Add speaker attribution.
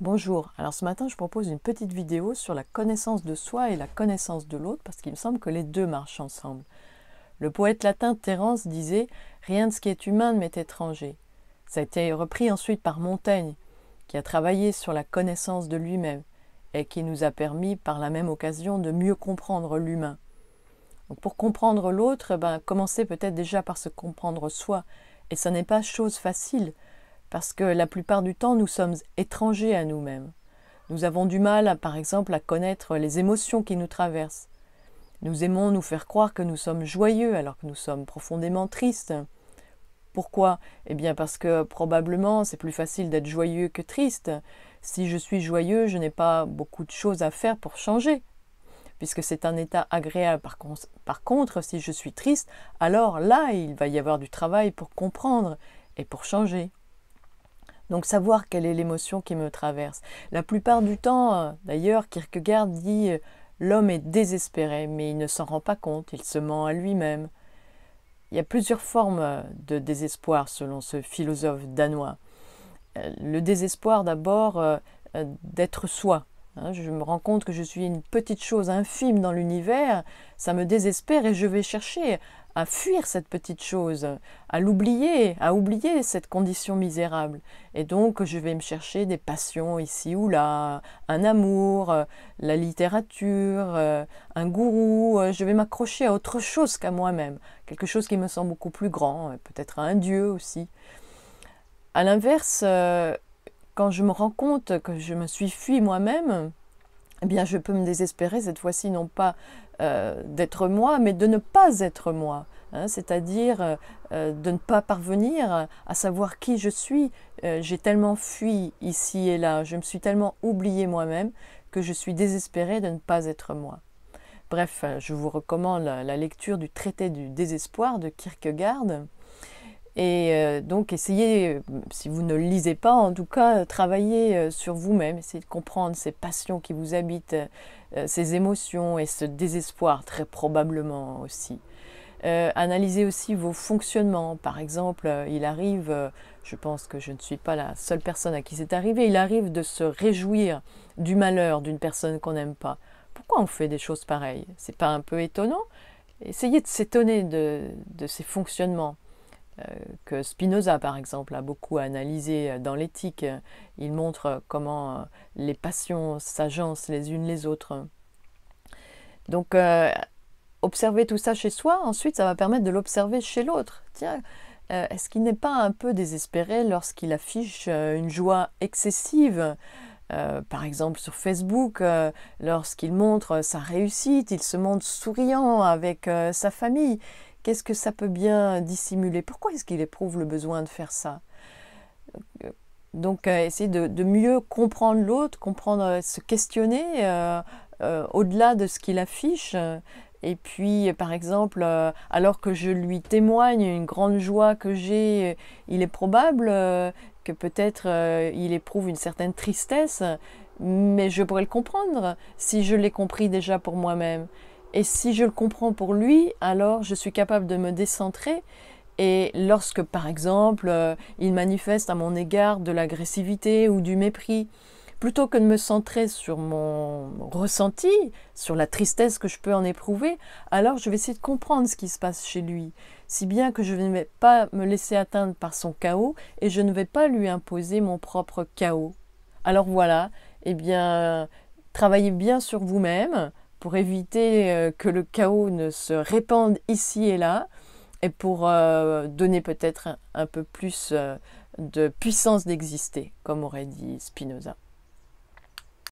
Speaker 1: Bonjour, alors ce matin je propose une petite vidéo sur la connaissance de soi et la connaissance de l'autre parce qu'il me semble que les deux marchent ensemble. Le poète latin Terence disait Rien de ce qui est humain ne m'est étranger. Ça a été repris ensuite par Montaigne qui a travaillé sur la connaissance de lui-même et qui nous a permis par la même occasion de mieux comprendre l'humain. pour comprendre l'autre, eh ben, commencez peut-être déjà par se comprendre soi et ce n'est pas chose facile parce que la plupart du temps nous sommes étrangers à nous-mêmes. Nous avons du mal, par exemple, à connaître les émotions qui nous traversent. Nous aimons nous faire croire que nous sommes joyeux alors que nous sommes profondément tristes. Pourquoi Eh bien parce que probablement c'est plus facile d'être joyeux que triste. Si je suis joyeux, je n'ai pas beaucoup de choses à faire pour changer, puisque c'est un état agréable. par contre, si je suis triste, alors là, il va y avoir du travail pour comprendre et pour changer. Donc savoir quelle est l'émotion qui me traverse. La plupart du temps, euh, d'ailleurs, Kierkegaard dit euh, L'homme est désespéré, mais il ne s'en rend pas compte, il se ment à lui-même. Il y a plusieurs formes euh, de désespoir selon ce philosophe danois. Le désespoir d'abord d'être soi. Hein. Je me rends compte que je suis une petite chose infime dans l'univers, ça me désespère et je vais chercher à fuir cette petite chose, à l'oublier, à oublier cette condition misérable. Et donc je vais me chercher des passions ici ou là, un amour, la littérature, un gourou, je vais m'accrocher à autre chose qu'à moi-même, quelque chose qui me semble beaucoup plus grand, peut-être un Dieu aussi. À l'inverse, euh, quand je me rends compte que je me suis fui moi-même, eh bien, je peux me désespérer cette fois-ci, non pas euh, d'être moi, mais de ne pas être moi. Hein. c'est-à-dire euh, euh, de ne pas parvenir à savoir qui je suis. J'ai tellement fui ici et là, je me suis tellement oublié moi-même que je suis désespéré de ne pas être moi. Bref, je vous recommande la lecture du traité du désespoir de Kierkegaard et euh, donc essayez, euh, si vous ne le lisez pas, en tout cas, euh, travaillez sur vous-même, essayez de comprendre ces passions qui vous habitent, ces émotions et ce désespoir très probablement aussi. analysez aussi vos fonctionnements. Par exemple, il arrive, je pense que je ne suis pas la seule personne à qui c'est arrivé, il arrive de se réjouir du malheur d'une personne qu'on n'aime pas. Pourquoi on fait des choses pareilles C'est pas un peu étonnant Essayez de s'étonner de, de ces fonctionnements euh, que Spinoza, par exemple, a beaucoup analysé euh, dans l'éthique. Il montre euh, comment les passions s'agencent les unes les autres. Donc, observer tout ça chez soi, ensuite, ça va permettre de l'observer chez l'autre. Tiens, est-ce qu'il n'est pas un peu désespéré lorsqu'il affiche une joie excessive par exemple sur Facebook, lorsqu'il montre sa réussite, il se montre souriant avec sa famille. Qu'est-ce que ça peut bien dissimuler Pourquoi est-ce qu'il éprouve le besoin de faire ça Donc, euh, essayer de, mieux comprendre l'autre, comprendre, euh, se questionner euh, au-delà de ce qu'il affiche. Et puis, par exemple, alors que je lui témoigne une grande joie que j'ai, il est probable que peut-être il éprouve une certaine tristesse, mais je pourrais le comprendre si je l'ai compris déjà pour moi-même. Et si je le comprends pour lui, alors je suis capable de me décentrer. Et lorsque, par exemple, euh, il manifeste à mon égard de l'agressivité ou du mépris, plutôt que de me centrer sur mon ressenti, sur la tristesse que je peux en éprouver, alors je vais essayer de comprendre ce qui se passe chez lui, si bien que je ne vais pas me laisser atteindre par son chaos et je ne vais pas lui imposer mon propre chaos. Alors voilà, eh bien, travaillez bien sur vous-même, pour éviter euh, que le chaos ne se répande ici et là, et pour euh, donner peut-être un, peu plus euh, de puissance d'exister, comme aurait dit Spinoza.